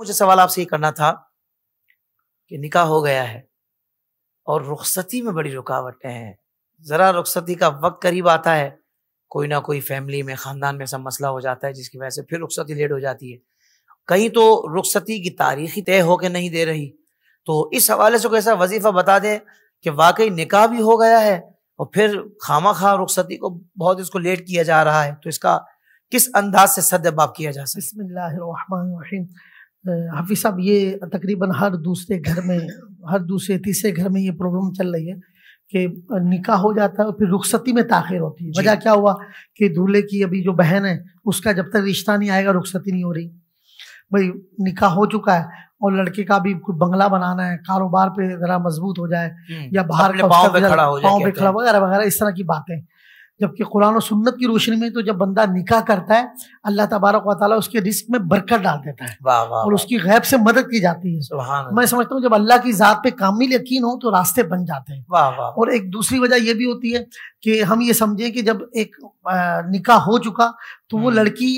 मुझे सवाल आपसे ये करना था कि निकाह हो गया है और रुखसती में बड़ी रुकावटें हैं ज़रा रुखसती का वक्त करीब आता है कोई ना कोई फैमिली में ख़ानदान में सब मसला हो जाता है जिसकी वजह से फिर रुखसती लेट हो जाती है कहीं तो रुखसती की तारीख ही तय होकर नहीं दे रही तो इस हवाले से कोई ऐसा वजीफ़ा बता दें कि वाकई निकाह भी हो गया है और फिर खामा खा रुखसती को बहुत इसको लेट किया जा रहा है तो इसका किस अंदाज से सदबाब किया जा सकता है हाफिज साहब ये तकरीबन हर दूसरे घर में हर दूसरे तीसरे घर में ये प्रॉब्लम चल रही है कि निकाह हो जाता है और फिर रुखसती में ताखिर होती है वजह क्या हुआ कि दूल्हे की अभी जो बहन है उसका जब तक रिश्ता नहीं आएगा रुखसती नहीं हो रही भाई निकाह हो चुका है और लड़के का भी कुछ बंगला बनाना है कारोबार पे जरा मजबूत हो जाए हम्म, या बाहर पाँव पे खड़ा वगैरह वगैरह इस तरह की बातें जबकि कुरान और सुन्नत की रोशनी में तो जब बंदा निकाह करता है अल्लाह तबारक वाली उसके रिस्क में बरकत डाल देता है वाँ वाँ और उसकी गैब से मदद की जाती है मैं समझता हूँ जब अल्लाह की ज़ात पे कामिल यकीन हो तो रास्ते बन जाते हैं और एक दूसरी वजह यह भी होती है कि हम ये समझें कि जब एक निकाह हो चुका तो वो हम्म। लड़की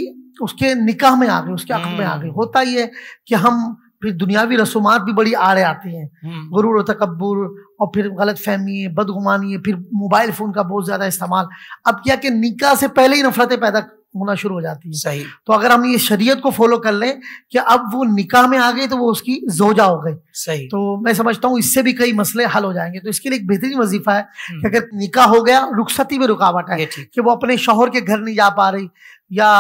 उसके निकाह में आ गई उसके अकल में आ गई हम्म। होता ही है कि हम फिर दुनियावी रसूमात भी बड़ी आड़े आती हैं हम्म। गुरूर तकबर और फिर गलत फहमी बदगुमानी फिर मोबाइल फ़ोन का बहुत ज़्यादा इस्तेमाल अब क्या कि निकाह से पहले ही नफरतें पैदा होना शुरू हो जाती है सही तो अगर हम ये शरीयत को फॉलो कर लें कि अब वो निकाह में आ गई तो वो उसकी जोजा हो गई सही तो मैं समझता हूँ इससे भी कई मसले हल हो जाएंगे तो इसके लिए एक बेहतरीन वजीफा है कि हम्म। अगर निकाह हो गया रुखसती में रुकावट है कि वो अपने शोहर के घर नहीं जा पा रही या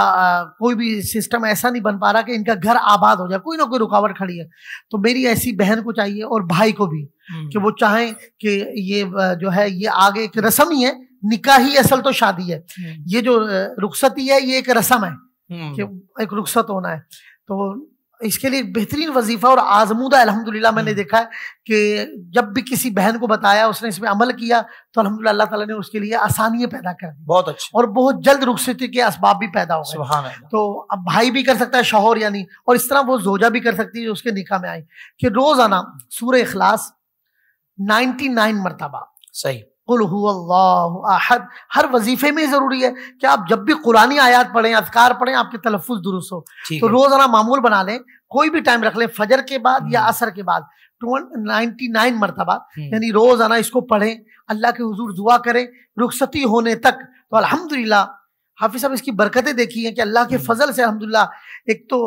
कोई भी सिस्टम ऐसा नहीं बन पा रहा कि इनका घर आबाद हो जाए कोई ना कोई रुकावट खड़ी है तो मेरी ऐसी बहन को चाहिए और भाई को भी हम्म। कि वो चाहें कि ये जो है ये आगे एक रसम ही है निकाह ही असल तो शादी है हम्म। ये जो रुखसती है ये एक रसम है हम्म। कि एक रुखसत होना है तो इसके लिए बेहतरीन वजीफा और आजमूदा अल्हम्दुलिल्लाह मैंने हम्म। देखा है कि जब भी किसी बहन को बताया उसने इसमें अमल किया तो अल्हम्दुलिल्लाह अल्लाह ताला ने उसके लिए आसानियां पैदा कर दी बहुत अच्छा और बहुत जल्द रुख स्थिति के असबाब भी पैदा हो गए तो अब भाई भी कर सकता है शोहर यानी और इस तरह वो जोजा भी कर सकती है उसके निका में आई कि रोज़ाना सूर्य अखलास नाइनटी नाइन मरतबा सही अहद हर वजीफे में ज़रूरी है कि आप जब भी कुरानी आयात पढ़ें अजकार पढ़ें आपके तलफुज दुरुस्त हो तो रोज़ाना मामूल बना लें कोई भी टाइम रख लें फजर के बाद या हम्म। असर के बाद नाइनटी नाइन मरतबा यानी रोज़ाना इसको पढ़ें अल्लाह के हजूर दुआ करें रुखसती होने तक तो अलहमदिल्ला हाफिज साहब इसकी बरकतें देखी हैं कि अल्लाह के हम्म। फजल से अलहमदुल्ला एक तो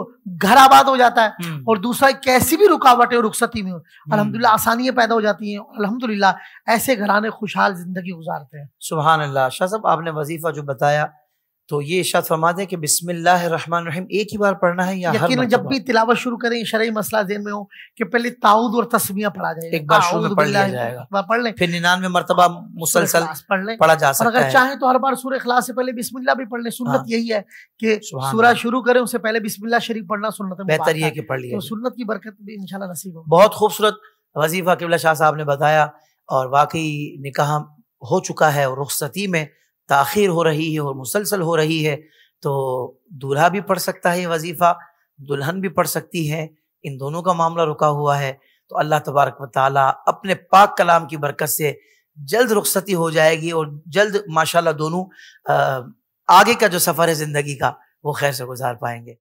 घर आबाद हो जाता है हम्म। और दूसरा कैसी भी रुकावटें और रुखसती में हम्म। अलहमदुल्ला आसानियाँ पैदा हो जाती हैं अलहमदुल्ला ऐसे घराने खुशहाल जिंदगी गुजारते हैं सुबह अल्लाह शाह साहब आपने वजीफ़ा जो बताया तो ये इशाद फरमा दें कि रहीम एक ही बार पढ़ना है या हर जब भी तिलावत शुरू करें शरय मसला जेन में हो कि पहले ताऊद और तस्मिया पढ़ा जाए एक बार शुरू में पढ़ लिया जाएगा पढ़ लें फिर निन्यानवे मरतबा हाँ, मुसलसल पढ़ लें पढ़ा जा सकता है अगर चाहे तो हर बार सूर्य खलास से पहले बिस्मिल्ला भी पढ़ लें सुन्नत हाँ। यही है कि सूरह शुरू करें उससे पहले बिस्मिल्ला शरीफ पढ़ना सुन्नत बेहतर ये कि पढ़ लिया तो सुन्नत की बरकत भी इंशाल्लाह नसीब हो बहुत खूबसूरत वजीफा किबला शाह साहब ने बताया और वाकई निकाह हो चुका है और रुखसती में ताखिर हो रही है और मुसलसल हो रही है तो दूल्हा भी पढ़ सकता है वजीफ़ा दुल्हन भी पढ़ सकती है इन दोनों का मामला रुका हुआ है तो अल्लाह तबारक व अपने पाक कलाम की बरकत से जल्द रुखसती हो जाएगी और जल्द माशाल्लाह दोनों आगे का जो सफ़र है ज़िंदगी का वो खैर से गुजार पाएंगे